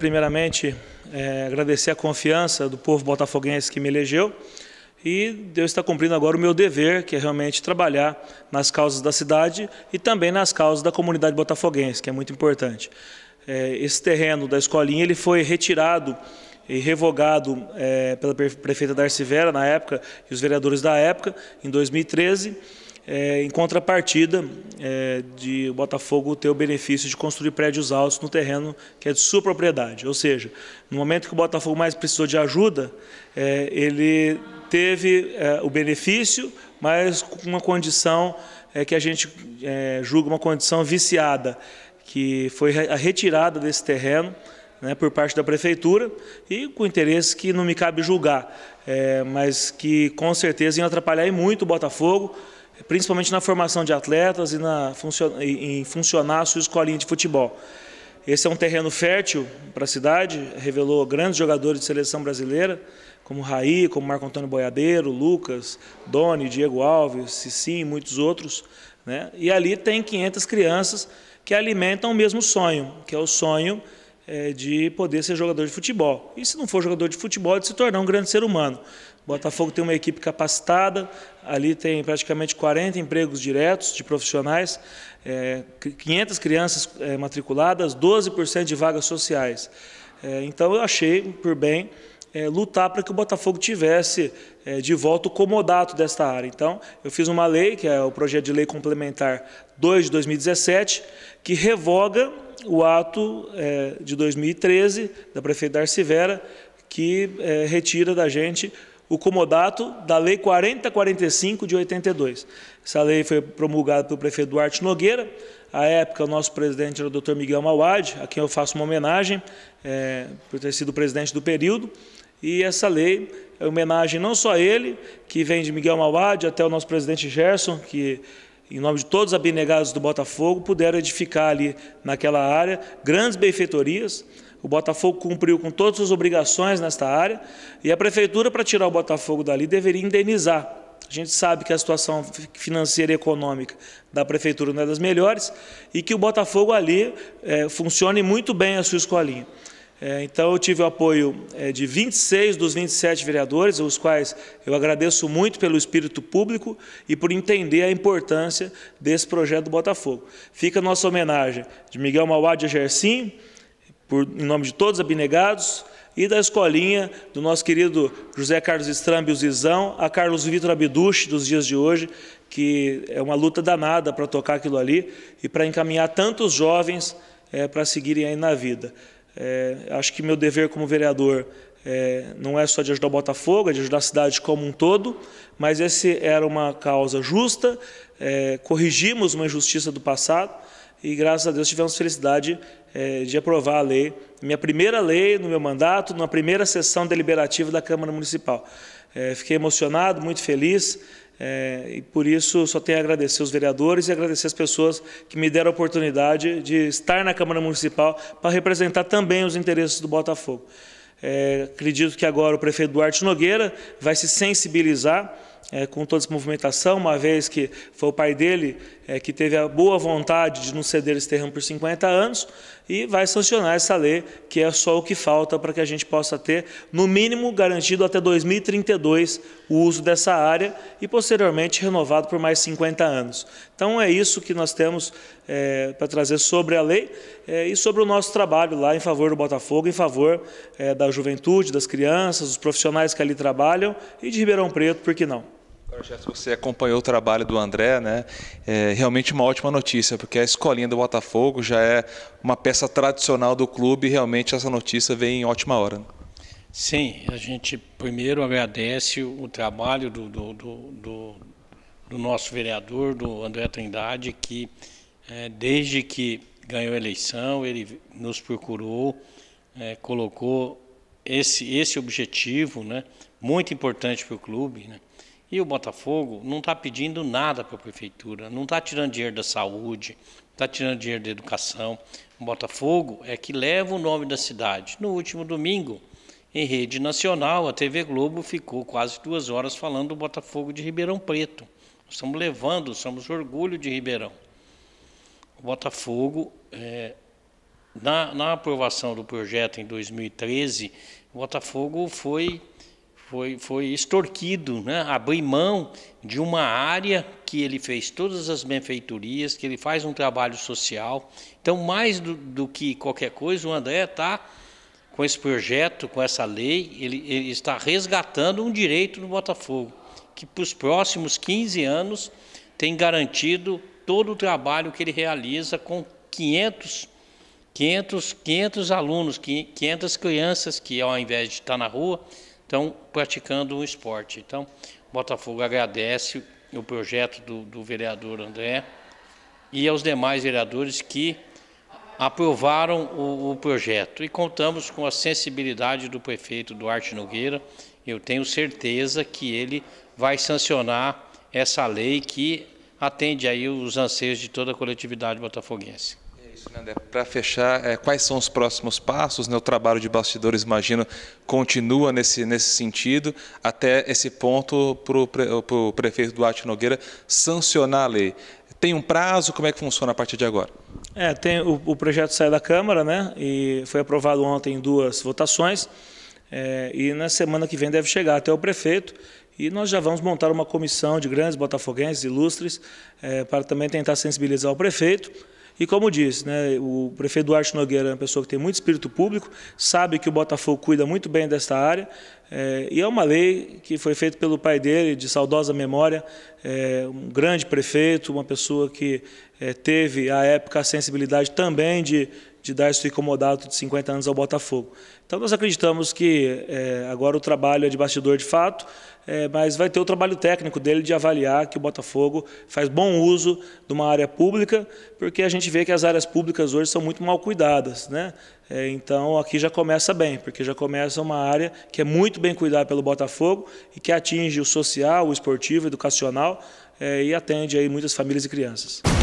Primeiramente, é, agradecer a confiança do povo botafoguense que me elegeu e Deus está cumprindo agora o meu dever, que é realmente trabalhar nas causas da cidade e também nas causas da comunidade botafoguense, que é muito importante. É, esse terreno da escolinha ele foi retirado e revogado é, pela prefeita Darcy Vera na época e os vereadores da época, em 2013, é, em contrapartida é, de Botafogo ter o benefício de construir prédios altos no terreno que é de sua propriedade. Ou seja, no momento que o Botafogo mais precisou de ajuda, é, ele teve é, o benefício, mas com uma condição é, que a gente é, julga uma condição viciada, que foi a retirada desse terreno, né, por parte da prefeitura e com interesse que não me cabe julgar, mas que com certeza ia atrapalhar muito o Botafogo, principalmente na formação de atletas e na, em funcionar a sua escolinha de futebol. Esse é um terreno fértil para a cidade, revelou grandes jogadores de seleção brasileira, como Raí, como Marco Antônio Boiadeiro, Lucas, Doni, Diego Alves, Cici e muitos outros. Né? E ali tem 500 crianças que alimentam o mesmo sonho, que é o sonho eh, de poder ser jogador de futebol. E se não for jogador de futebol, é de se tornar um grande ser humano. Botafogo tem uma equipe capacitada, ali tem praticamente 40 empregos diretos de profissionais, 500 é, crianças é, matriculadas, 12% de vagas sociais. É, então eu achei por bem lutar para que o Botafogo tivesse de volta o comodato desta área. Então eu fiz uma lei, que é o projeto de lei complementar 2 de 2017, que revoga o ato de 2013 da prefeita Arcivera, que retira da gente o comodato da Lei 4045 de 82. Essa lei foi promulgada pelo prefeito Duarte Nogueira. À época, o nosso presidente era o Dr. Miguel Mauad, a quem eu faço uma homenagem é, por ter sido presidente do período. E essa lei é homenagem não só a ele, que vem de Miguel Mauad, até o nosso presidente Gerson, que em nome de todos os abnegados do Botafogo, puderam edificar ali naquela área grandes benfeitorias. O Botafogo cumpriu com todas as obrigações nesta área e a prefeitura, para tirar o Botafogo dali, deveria indenizar. A gente sabe que a situação financeira e econômica da prefeitura não é das melhores e que o Botafogo ali é, funcione muito bem a sua escolinha. É, então, eu tive o apoio é, de 26 dos 27 vereadores, os quais eu agradeço muito pelo espírito público e por entender a importância desse projeto do Botafogo. Fica a nossa homenagem de Miguel Mauá de Gersim, por, em nome de todos abnegados, e da escolinha do nosso querido José Carlos Estrambi, Zizão, a Carlos Vitor Abduche, dos dias de hoje, que é uma luta danada para tocar aquilo ali e para encaminhar tantos jovens é, eh, para seguirem aí na vida. É, acho que meu dever como vereador é, não é só de ajudar o Botafogo, é de ajudar a cidade como um todo, mas essa era uma causa justa, corrigimos uma injustiça do passado e, graças a Deus, tivemos felicidade é, de aprovar a lei, minha primeira lei no meu mandato, na primeira sessão deliberativa da Câmara Municipal. É, fiquei emocionado, muito feliz, é, e por isso só tenho a agradecer os vereadores e agradecer as pessoas que me deram a oportunidade de estar na Câmara Municipal para representar também os interesses do Botafogo. É, acredito que agora o prefeito Duarte Nogueira vai se sensibilizar é, com toda essa movimentação, uma vez que foi o pai dele é, que teve a boa vontade de não ceder esse terreno por 50 anos, e vai sancionar essa lei, que é só o que falta para que a gente possa ter, no mínimo, garantido até 2032 o uso dessa área e, posteriormente, renovado por mais 50 anos. Então, é isso que nós temos é, para trazer sobre a lei é, e sobre o nosso trabalho lá em favor do Botafogo, em favor é, da juventude, das crianças, dos profissionais que ali trabalham e de Ribeirão Preto, por que não? Agora, Jéssica, você acompanhou o trabalho do André, né? É realmente uma ótima notícia, porque a escolinha do Botafogo já é uma peça tradicional do clube e realmente essa notícia vem em ótima hora. Né? Sim, a gente primeiro agradece o trabalho do, do, do, do nosso vereador, do André Trindade, que é, desde que ganhou a eleição, ele nos procurou, é, colocou esse, esse objetivo né, muito importante para o clube, né, e o Botafogo não está pedindo nada para a prefeitura, não está tirando dinheiro da saúde, está tirando dinheiro da educação. O Botafogo é que leva o nome da cidade. No último domingo, em rede nacional, a TV Globo ficou quase duas horas falando do Botafogo de Ribeirão Preto. Nós estamos levando, somos orgulho de Ribeirão. O Botafogo, é, na, na aprovação do projeto em 2013, o Botafogo foi foi, foi extorquido, né? mão de uma área que ele fez todas as benfeitorias, que ele faz um trabalho social. Então, mais do, do que qualquer coisa, o André está com esse projeto, com essa lei, ele, ele está resgatando um direito do Botafogo, que para os próximos 15 anos tem garantido todo o trabalho que ele realiza com 500 500, 500 alunos, 500 crianças que, ao invés de estar tá na rua, estão praticando um esporte. Então, Botafogo agradece o projeto do, do vereador André e aos demais vereadores que aprovaram o, o, projeto. E contamos com a sensibilidade do prefeito Duarte Nogueira. Eu tenho certeza que ele vai sancionar essa lei que atende aí os anseios de toda a coletividade botafoguense isso, né, Para fechar, é, quais são os próximos passos? Né? O trabalho de bastidores, imagino, continua nesse, nesse sentido, até esse ponto para o pre, prefeito Duarte Nogueira sancionar a lei. Tem um prazo? Como é que funciona a partir de agora? É, tem, o, o projeto saiu da Câmara né, e foi aprovado ontem em duas votações. É, e na semana que vem deve chegar até o prefeito. E nós já vamos montar uma comissão de grandes botafoguenses ilustres é, para também tentar sensibilizar o prefeito e como disse, né, o prefeito Duarte Nogueira é uma pessoa que tem muito espírito público, sabe que o Botafogo cuida muito bem desta área, é, e é uma lei que foi feita pelo pai dele, de saudosa memória, é, um grande prefeito, uma pessoa que é, teve, à época, a sensibilidade também de de dar esse Comodato, de 50 anos, ao Botafogo. Então, nós acreditamos que é, agora o trabalho é de bastidor de fato, é, mas vai ter o trabalho técnico dele de avaliar que o Botafogo faz bom uso de uma área pública, porque a gente vê que as áreas públicas hoje são muito mal cuidadas. Né? É, então, aqui já começa bem, porque já começa uma área que é muito bem cuidada pelo Botafogo e que atinge o social, o esportivo, o educacional é, e atende aí muitas famílias e crianças.